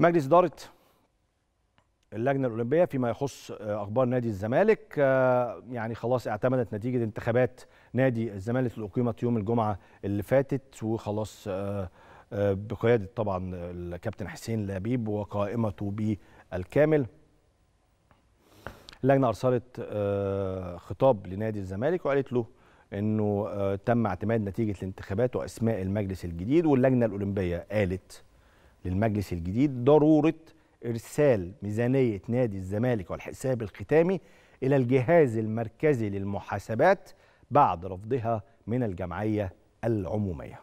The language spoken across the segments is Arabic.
مجلس إدارة اللجنة الأولمبية فيما يخص آه، أخبار نادي الزمالك آه، يعني خلاص اعتمدت نتيجة انتخابات نادي الزمالك اللي أقيمت يوم الجمعة اللي فاتت وخلاص آه، بقيادة طبعا الكابتن حسين لبيب وقائمته بالكامل اللجنة أرسلت خطاب لنادي الزمالك وقالت له أنه تم اعتماد نتيجة الانتخابات وأسماء المجلس الجديد واللجنة الأولمبية قالت للمجلس الجديد ضروره ارسال ميزانيه نادي الزمالك والحساب الختامي الى الجهاز المركزي للمحاسبات بعد رفضها من الجمعيه العموميه.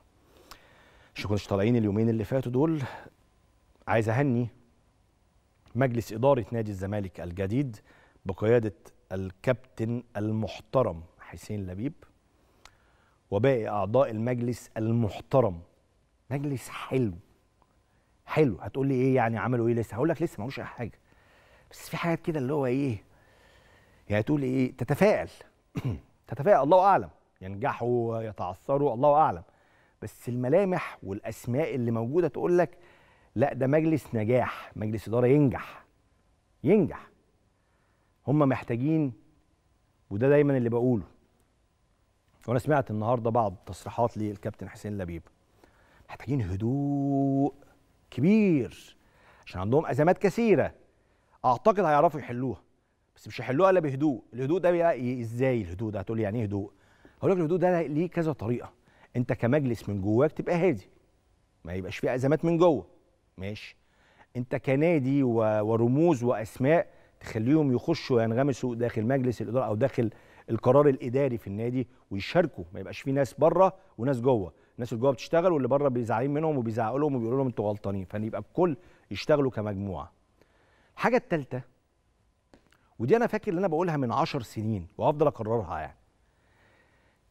مش كنتش طالعين اليومين اللي فاتوا دول عايز اهني مجلس اداره نادي الزمالك الجديد بقياده الكابتن المحترم حسين لبيب وباقي اعضاء المجلس المحترم مجلس حلو حلو هتقول لي ايه يعني عملوا ايه لسه هقول لك لسه ملوش اي حاجه بس في حاجات كده اللي هو ايه يعني تقول ايه تتفائل تتفائل الله اعلم ينجحوا يتعثروا الله اعلم بس الملامح والاسماء اللي موجوده تقول لك لا ده مجلس نجاح مجلس اداره ينجح ينجح هم محتاجين وده دايما اللي بقوله وانا سمعت النهارده بعض تصريحات للكابتن حسين لبيب محتاجين هدوء كبير عشان عندهم ازمات كثيره اعتقد هيعرفوا يحلوها بس مش هيحلوها الا بهدوء الهدوء ده بقى ازاي الهدوء ده هتقول يعني ايه هدوء هقول لك الهدوء ده ليه كذا طريقه انت كمجلس من جواك تبقى هادي ما يبقاش فيه ازمات من جوه ماشي انت كنادي و... ورموز واسماء تخليهم يخشوا ينغمسوا داخل مجلس الاداره او داخل القرار الاداري في النادي ويشاركوا ما يبقاش فيه ناس بره وناس جوه الناس اللي جوه بتشتغل واللي بره بيزعقين منهم وبيزعقوا لهم وبيقولوا لهم انتوا غلطانين فنبقى الكل يشتغلوا كمجموعه الحاجه الثالثه ودي انا فاكر اللي انا بقولها من 10 سنين وهفضل اكررها يعني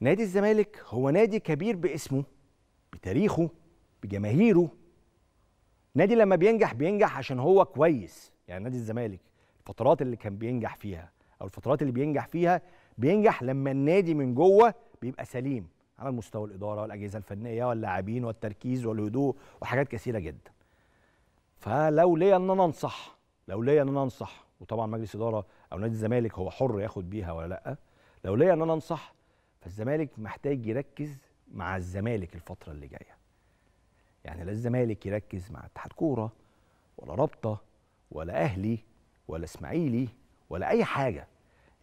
نادي الزمالك هو نادي كبير باسمه بتاريخه بجماهيره نادي لما بينجح بينجح عشان هو كويس يعني نادي الزمالك الفترات اللي كان بينجح فيها او الفترات اللي بينجح فيها بينجح لما النادي من جوه بيبقى سليم على مستوى الاداره والاجهزه الفنيه واللاعبين والتركيز والهدوء وحاجات كثيره جدا فلو ليا ان انا انصح لو ليا ان انا انصح وطبعا مجلس اداره او نادي الزمالك هو حر ياخد بيها ولا لا لو ليا ان انا انصح فالزمالك محتاج يركز مع الزمالك الفتره اللي جايه يعني لا الزمالك يركز مع اتحاد كوره ولا رابطه ولا اهلي ولا اسماعيلي ولا اي حاجه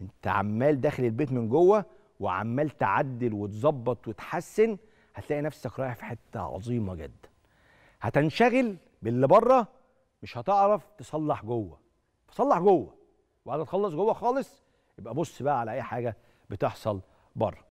انت عمال داخل البيت من جوه وعمال تعدل وتظبط وتحسن هتلاقي نفسك رايح في حته عظيمه جدا هتنشغل باللي بره مش هتعرف تصلح جوه فصلح جوه وبعد تخلص جوه خالص يبقى بص بقى على اي حاجه بتحصل بره